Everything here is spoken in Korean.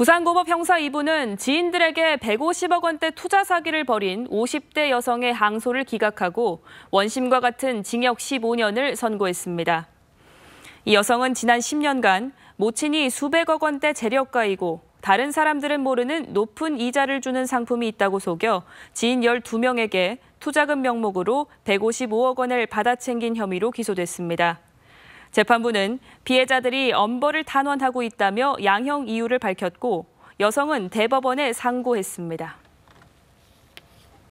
부산고법 형사 2부는 지인들에게 150억 원대 투자 사기를 벌인 50대 여성의 항소를 기각하고 원심과 같은 징역 15년을 선고했습니다. 이 여성은 지난 10년간 모친이 수백억 원대 재력가이고 다른 사람들은 모르는 높은 이자를 주는 상품이 있다고 속여 지인 12명에게 투자금 명목으로 155억 원을 받아챙긴 혐의로 기소됐습니다. 재판부는 피해자들이 엄벌을 탄원하고 있다며 양형 이유를 밝혔고 여성은 대법원에 상고했습니다.